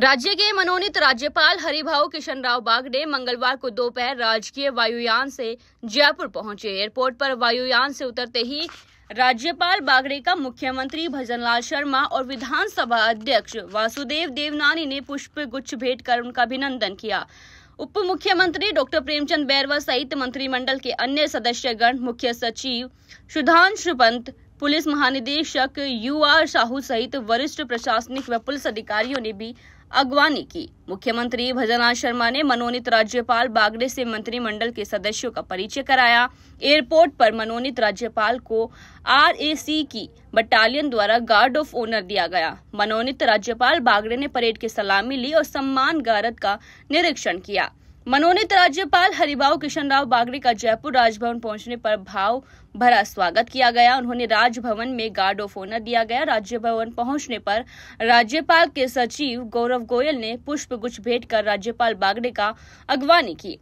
राज्य के मनोनीत राज्यपाल किशन किशनराव बागडे मंगलवार को दोपहर राजकीय वायुयान से जयपुर पहुंचे एयरपोर्ट पर वायुयान से उतरते ही राज्यपाल बागड़े का मुख्यमंत्री भजनलाल शर्मा और विधानसभा अध्यक्ष वासुदेव देवनानी ने पुष्प गुच्छ भेंट कर उनका अभिनंदन किया उप मुख्यमंत्री डॉक्टर प्रेमचंद बैरवा सहित मंत्रिमंडल के अन्य सदस्यगण मुख्य सचिव सुधांशु पंत पुलिस महानिदेशक यू आर साहू सहित वरिष्ठ प्रशासनिक व पुलिस अधिकारियों ने भी अगवानी की मुख्यमंत्री भजनलाल शर्मा ने मनोनीत राज्यपाल बागड़े से मंत्रिमंडल के सदस्यों का परिचय कराया एयरपोर्ट पर मनोनीत राज्यपाल को आरएसी की बटालियन द्वारा गार्ड ऑफ ऑनर दिया गया मनोनीत राज्यपाल बागड़े ने परेड की सलामी ली और सम्मान गारद का निरीक्षण किया मनोनीत राज्यपाल हरिभाव किशनराव बागड़ी का जयपुर राजभवन पहुंचने पर भाव भरा स्वागत किया गया उन्होंने राजभवन में गार्ड ऑफ ऑनर दिया गया राज्यभवन पहुंचने पर राज्यपाल के सचिव गौरव गोयल ने पुष्प गुच्छ भेंट कर राज्यपाल बागड़े का अगवानी की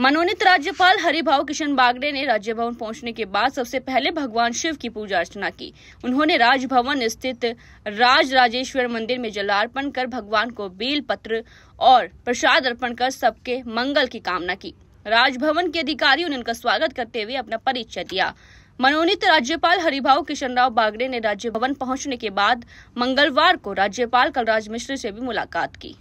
मनोनीत राज्यपाल हरिभाव किशन बागड़े ने भवन पहुंचने के बाद सबसे पहले भगवान शिव की पूजा अर्चना की उन्होंने राजभवन स्थित राज राजेश्वर मंदिर में जलार्पण कर भगवान को बेल पत्र और प्रसाद अर्पण कर सबके मंगल की कामना की राजभवन के अधिकारियों ने उनका स्वागत करते हुए अपना परिचय दिया मनोनीत राज्यपाल हरिभाव राव बागड़े ने राज्य भवन पहुँचने के बाद मंगलवार को राज्यपाल कलराज मिश्र से भी मुलाकात की